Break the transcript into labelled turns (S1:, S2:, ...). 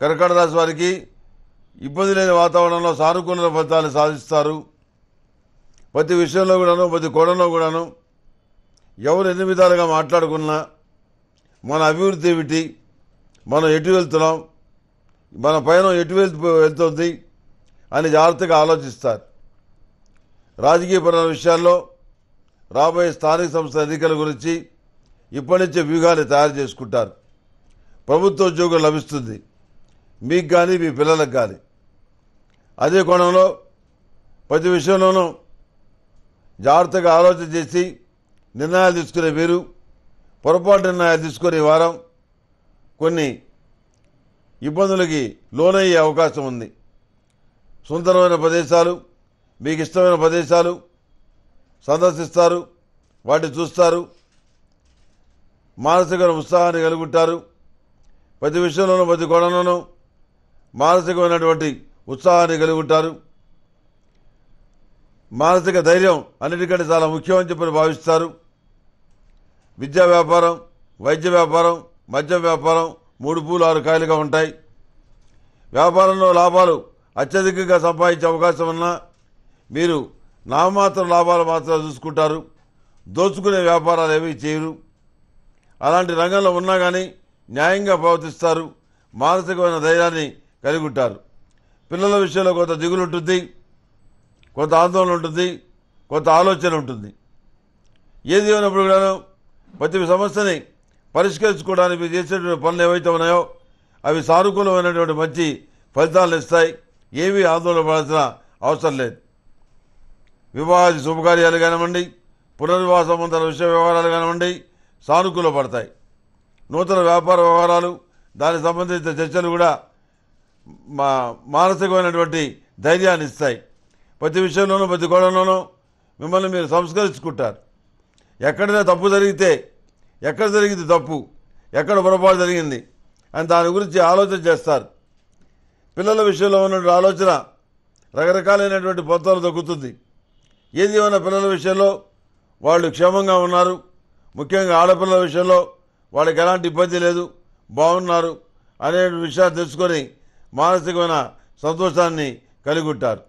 S1: కర్కాటక వారికి ఇబ్బంది లేని వాతావరణంలో సానుకూల ఫలితాలు సాధిస్తారు ప్రతి విషయంలో కూడాను ప్రతి కోణంలో కూడాను ఎవరు ఎన్ని విధాలుగా మాట్లాడుకున్నా మన అభివృద్ధి ఏమిటి మనం ఎటు వెళ్తున్నాం మన పయనం ఎటు వెళ్తుంది అని జాగ్రత్తగా ఆలోచిస్తారు రాజకీయపరమైన విషయాల్లో రాబోయే స్థానిక సంస్థల ఎన్నికల గురించి ఇప్పటి నుంచే వ్యూహాన్ని తయారు చేసుకుంటారు ప్రభుత్వ ఉద్యోగం లభిస్తుంది మీకు కానీ మీ పిల్లలకు కానీ అదే కోణంలో ప్రతి విషయంలోనూ జాగ్రత్తగా ఆలోచన చేసి నిర్ణయాలు తీసుకునే వీరు పొరపాటు నిర్ణయాలు తీసుకునే వారం కొన్ని ఇబ్బందులకి లోనయ్యే అవకాశం ఉంది సుందరమైన ప్రదేశాలు మీకు ఇష్టమైన ప్రదేశాలు సందర్శిస్తారు వాటిని చూస్తారు మానసిక ఉత్సాహాన్ని కలుగుంటారు ప్రతి విషయంలోనూ ప్రతి కోణంలోనూ మానసికమైనటువంటి ఉత్సాహాన్ని కలిగి ఉంటారు మానసిక ధైర్యం అన్నిటికంటే చాలా ముఖ్యం అని చెప్పి భావిస్తారు విద్యా వ్యాపారం వైద్య వ్యాపారం మద్యం వ్యాపారం మూడు పూలు ఆరు కాయలుగా ఉంటాయి వ్యాపారంలో లాభాలు అత్యధికంగా సంపాదించే అవకాశం ఉన్నా మీరు నామాత్రం లాభాలు మాత్రం చూసుకుంటారు దోచుకునే వ్యాపారాలు ఏమీ చేయరు అలాంటి రంగంలో ఉన్నా కానీ న్యాయంగా ప్రవర్తిస్తారు మానసికమైన ధైర్యాన్ని కలిగి ఉంటారు పిల్లల విషయంలో కొంత దిగులు ఉంటుంది కొంత ఆందోళన ఉంటుంది కొంత ఆలోచన ఉంటుంది ఏది ఏమైనప్పుడు కూడాను ప్రతి సమస్యని పరిష్కరించుకోవడానికి మీరు చేసేటువంటి పనులు ఏవైతే ఉన్నాయో అవి సానుకూలమైనటువంటి మంచి ఫలితాలను ఇస్తాయి ఏమీ ఆందోళన పడాల్సిన అవసరం లేదు వివాహాది శుభకార్యాలు కానివ్వండి పునర్వివాహ సంబంధాల విషయ వ్యవహారాలు కానివ్వండి సానుకూలపడతాయి నూతన వ్యాపార వ్యవహారాలు దానికి సంబంధించిన చర్చలు కూడా మా మానసికమైనటువంటి ధైర్యాన్ని ఇస్తాయి ప్రతి విషయంలోనూ ప్రతి గోడంలోనూ మిమ్మల్ని మీరు సంస్కరించుకుంటారు ఎక్కడైనా తప్పు జరిగితే ఎక్కడ జరిగింది తప్పు ఎక్కడ పొరపాటు జరిగింది అని దాని గురించి ఆలోచన చేస్తారు పిల్లల విషయంలో ఉన్నటువంటి ఆలోచన రకరకాలైనటువంటి పొత్తాలు దొక్కుతుంది ఏది ఏమైనా పిల్లల విషయంలో వాళ్ళు క్షేమంగా ఉన్నారు ముఖ్యంగా ఆడపిల్లల విషయంలో వాళ్ళకి ఎలాంటి ఇబ్బంది లేదు బాగున్నారు అనే విషయాలు తెలుసుకొని మానసికమైన సంతోషాన్ని కలిగుంటారు